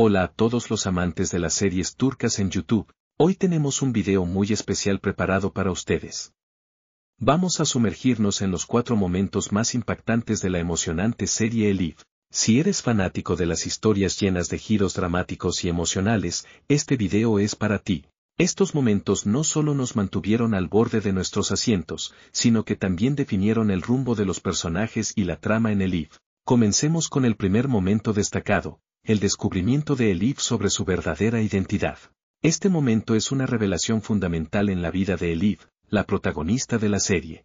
Hola a todos los amantes de las series turcas en YouTube, hoy tenemos un video muy especial preparado para ustedes. Vamos a sumergirnos en los cuatro momentos más impactantes de la emocionante serie Elif. Si eres fanático de las historias llenas de giros dramáticos y emocionales, este video es para ti. Estos momentos no solo nos mantuvieron al borde de nuestros asientos, sino que también definieron el rumbo de los personajes y la trama en Elif. Comencemos con el primer momento destacado, el descubrimiento de Elif sobre su verdadera identidad. Este momento es una revelación fundamental en la vida de Elif, la protagonista de la serie.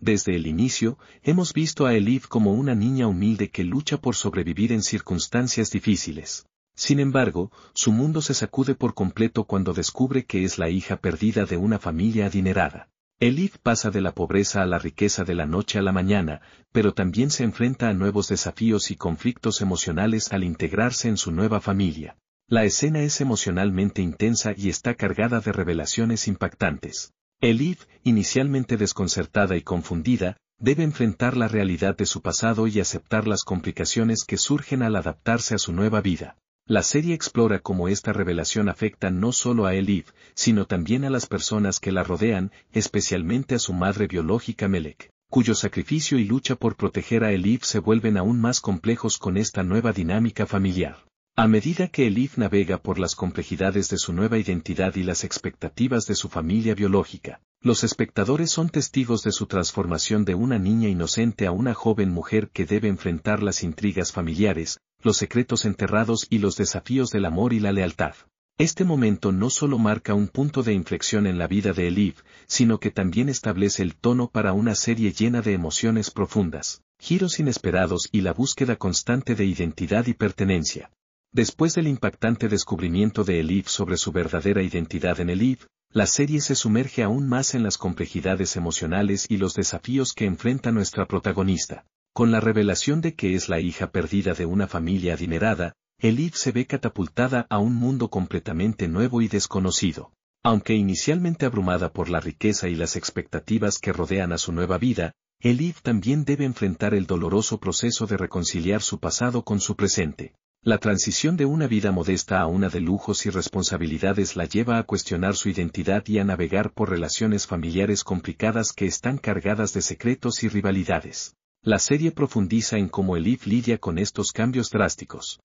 Desde el inicio, hemos visto a Elif como una niña humilde que lucha por sobrevivir en circunstancias difíciles. Sin embargo, su mundo se sacude por completo cuando descubre que es la hija perdida de una familia adinerada. Elif pasa de la pobreza a la riqueza de la noche a la mañana, pero también se enfrenta a nuevos desafíos y conflictos emocionales al integrarse en su nueva familia. La escena es emocionalmente intensa y está cargada de revelaciones impactantes. Elif, inicialmente desconcertada y confundida, debe enfrentar la realidad de su pasado y aceptar las complicaciones que surgen al adaptarse a su nueva vida. La serie explora cómo esta revelación afecta no solo a Elif, sino también a las personas que la rodean, especialmente a su madre biológica Melek, cuyo sacrificio y lucha por proteger a Elif se vuelven aún más complejos con esta nueva dinámica familiar. A medida que Elif navega por las complejidades de su nueva identidad y las expectativas de su familia biológica, los espectadores son testigos de su transformación de una niña inocente a una joven mujer que debe enfrentar las intrigas familiares, los secretos enterrados y los desafíos del amor y la lealtad. Este momento no solo marca un punto de inflexión en la vida de Elif, sino que también establece el tono para una serie llena de emociones profundas, giros inesperados y la búsqueda constante de identidad y pertenencia. Después del impactante descubrimiento de Elif sobre su verdadera identidad en Elif, la serie se sumerge aún más en las complejidades emocionales y los desafíos que enfrenta nuestra protagonista. Con la revelación de que es la hija perdida de una familia adinerada, Elif se ve catapultada a un mundo completamente nuevo y desconocido. Aunque inicialmente abrumada por la riqueza y las expectativas que rodean a su nueva vida, Elif también debe enfrentar el doloroso proceso de reconciliar su pasado con su presente. La transición de una vida modesta a una de lujos y responsabilidades la lleva a cuestionar su identidad y a navegar por relaciones familiares complicadas que están cargadas de secretos y rivalidades. La serie profundiza en cómo Elif lidia con estos cambios drásticos.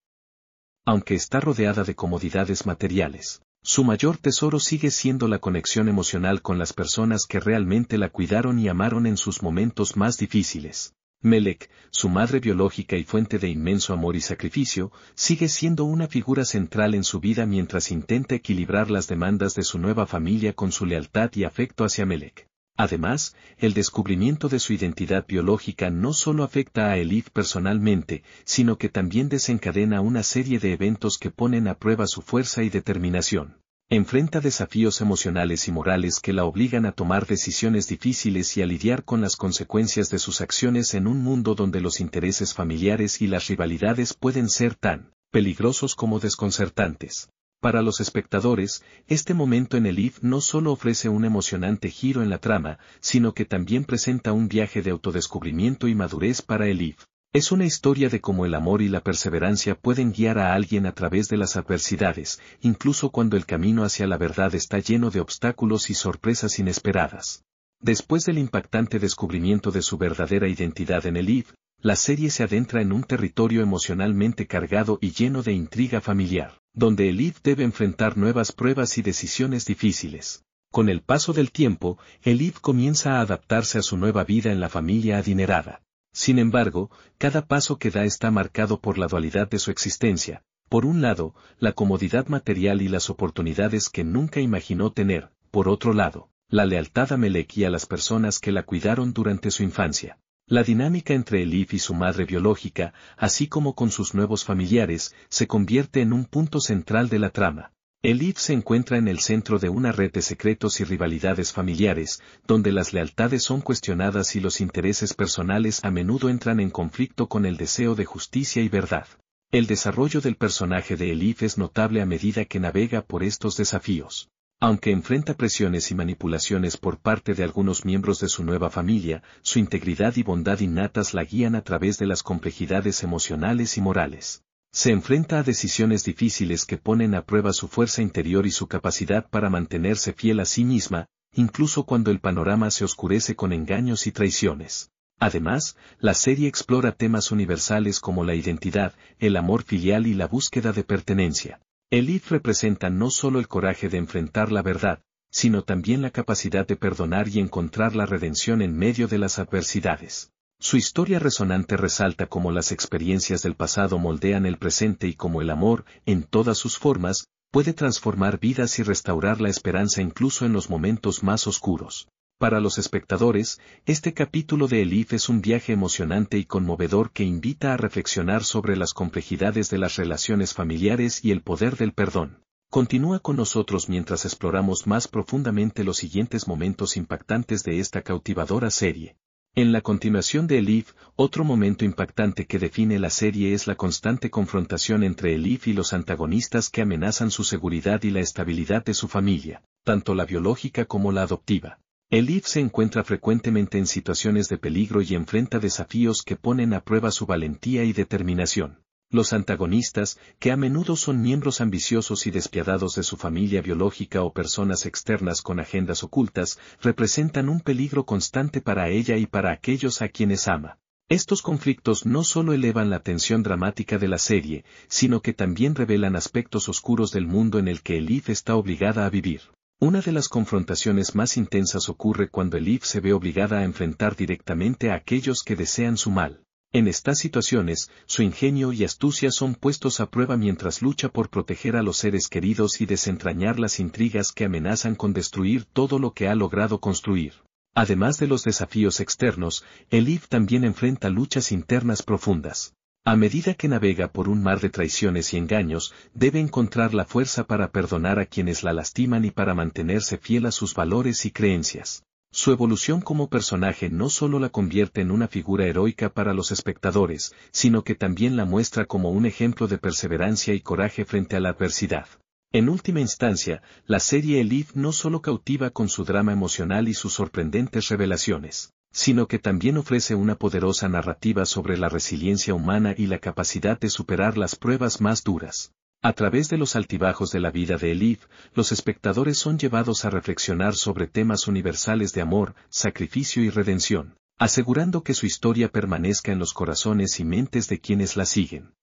Aunque está rodeada de comodidades materiales, su mayor tesoro sigue siendo la conexión emocional con las personas que realmente la cuidaron y amaron en sus momentos más difíciles. Melek, su madre biológica y fuente de inmenso amor y sacrificio, sigue siendo una figura central en su vida mientras intenta equilibrar las demandas de su nueva familia con su lealtad y afecto hacia Melek. Además, el descubrimiento de su identidad biológica no solo afecta a Elif personalmente, sino que también desencadena una serie de eventos que ponen a prueba su fuerza y determinación. Enfrenta desafíos emocionales y morales que la obligan a tomar decisiones difíciles y a lidiar con las consecuencias de sus acciones en un mundo donde los intereses familiares y las rivalidades pueden ser tan peligrosos como desconcertantes. Para los espectadores, este momento en el no solo ofrece un emocionante giro en la trama, sino que también presenta un viaje de autodescubrimiento y madurez para el Es una historia de cómo el amor y la perseverancia pueden guiar a alguien a través de las adversidades, incluso cuando el camino hacia la verdad está lleno de obstáculos y sorpresas inesperadas. Después del impactante descubrimiento de su verdadera identidad en el IV, la serie se adentra en un territorio emocionalmente cargado y lleno de intriga familiar, donde Elif debe enfrentar nuevas pruebas y decisiones difíciles. Con el paso del tiempo, Elif comienza a adaptarse a su nueva vida en la familia adinerada. Sin embargo, cada paso que da está marcado por la dualidad de su existencia, por un lado, la comodidad material y las oportunidades que nunca imaginó tener, por otro lado, la lealtad a Melek y a las personas que la cuidaron durante su infancia. La dinámica entre Elif y su madre biológica, así como con sus nuevos familiares, se convierte en un punto central de la trama. Elif se encuentra en el centro de una red de secretos y rivalidades familiares, donde las lealtades son cuestionadas y los intereses personales a menudo entran en conflicto con el deseo de justicia y verdad. El desarrollo del personaje de Elif es notable a medida que navega por estos desafíos. Aunque enfrenta presiones y manipulaciones por parte de algunos miembros de su nueva familia, su integridad y bondad innatas la guían a través de las complejidades emocionales y morales. Se enfrenta a decisiones difíciles que ponen a prueba su fuerza interior y su capacidad para mantenerse fiel a sí misma, incluso cuando el panorama se oscurece con engaños y traiciones. Además, la serie explora temas universales como la identidad, el amor filial y la búsqueda de pertenencia. El representa no solo el coraje de enfrentar la verdad, sino también la capacidad de perdonar y encontrar la redención en medio de las adversidades. Su historia resonante resalta cómo las experiencias del pasado moldean el presente y cómo el amor, en todas sus formas, puede transformar vidas y restaurar la esperanza incluso en los momentos más oscuros. Para los espectadores, este capítulo de Elif es un viaje emocionante y conmovedor que invita a reflexionar sobre las complejidades de las relaciones familiares y el poder del perdón. Continúa con nosotros mientras exploramos más profundamente los siguientes momentos impactantes de esta cautivadora serie. En la continuación de Elif, otro momento impactante que define la serie es la constante confrontación entre Elif y los antagonistas que amenazan su seguridad y la estabilidad de su familia, tanto la biológica como la adoptiva. El IF se encuentra frecuentemente en situaciones de peligro y enfrenta desafíos que ponen a prueba su valentía y determinación. Los antagonistas, que a menudo son miembros ambiciosos y despiadados de su familia biológica o personas externas con agendas ocultas, representan un peligro constante para ella y para aquellos a quienes ama. Estos conflictos no solo elevan la tensión dramática de la serie, sino que también revelan aspectos oscuros del mundo en el que Elif está obligada a vivir. Una de las confrontaciones más intensas ocurre cuando el se ve obligada a enfrentar directamente a aquellos que desean su mal. En estas situaciones, su ingenio y astucia son puestos a prueba mientras lucha por proteger a los seres queridos y desentrañar las intrigas que amenazan con destruir todo lo que ha logrado construir. Además de los desafíos externos, el también enfrenta luchas internas profundas. A medida que navega por un mar de traiciones y engaños, debe encontrar la fuerza para perdonar a quienes la lastiman y para mantenerse fiel a sus valores y creencias. Su evolución como personaje no solo la convierte en una figura heroica para los espectadores, sino que también la muestra como un ejemplo de perseverancia y coraje frente a la adversidad. En última instancia, la serie Elite no solo cautiva con su drama emocional y sus sorprendentes revelaciones, sino que también ofrece una poderosa narrativa sobre la resiliencia humana y la capacidad de superar las pruebas más duras. A través de los altibajos de la vida de Elif, los espectadores son llevados a reflexionar sobre temas universales de amor, sacrificio y redención, asegurando que su historia permanezca en los corazones y mentes de quienes la siguen.